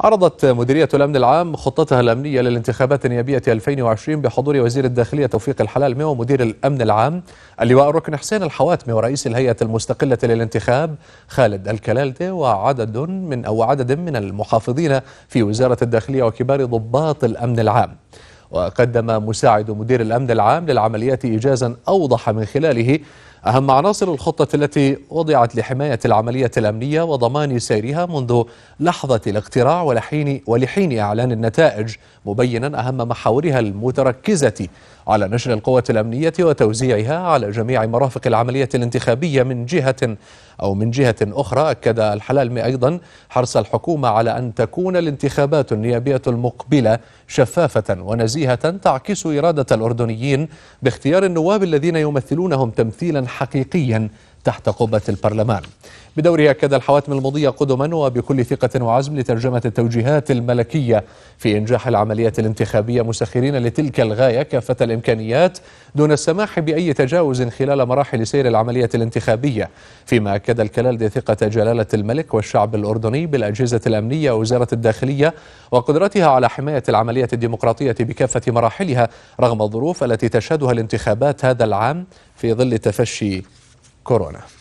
عرضت مديرية الأمن العام خطتها الأمنية للانتخابات النيابية 2020 بحضور وزير الداخلية توفيق الحلال مي ومدير الأمن العام اللواء الركن حسين الحواتمي ورئيس الهيئة المستقلة للانتخاب خالد الكلالدي وعدد من أو عدد من المحافظين في وزارة الداخلية وكبار ضباط الأمن العام وقدم مساعد مدير الأمن العام للعمليات إيجازا أوضح من خلاله أهم عناصر الخطة التي وضعت لحماية العملية الأمنية وضمان سيرها منذ لحظة الاقتراع ولحين, ولحين إعلان النتائج مبينا أهم محاورها المتركزة على نشر القوة الأمنية وتوزيعها على جميع مرافق العملية الانتخابية من جهة أو من جهة أخرى أكد الحلالمي أيضا حرص الحكومة على أن تكون الانتخابات النيابية المقبلة شفافة ونزيهة تعكس إرادة الأردنيين باختيار النواب الذين يمثلونهم تمثيلا حقيقيا تحت قبة البرلمان بدورها أكد الحواتم المضي قدما وبكل ثقة وعزم لترجمة التوجيهات الملكية في إنجاح العملية الانتخابية مسخرين لتلك الغاية كافة الإمكانيات دون السماح بأي تجاوز خلال مراحل سير العملية الانتخابية فيما أكد الكلال ثقة جلالة الملك والشعب الأردني بالأجهزة الأمنية ووزارة الداخلية وقدرتها على حماية العملية الديمقراطية بكافة مراحلها رغم الظروف التي تشهدها الانتخابات هذا العام في ظل تفشي كورونا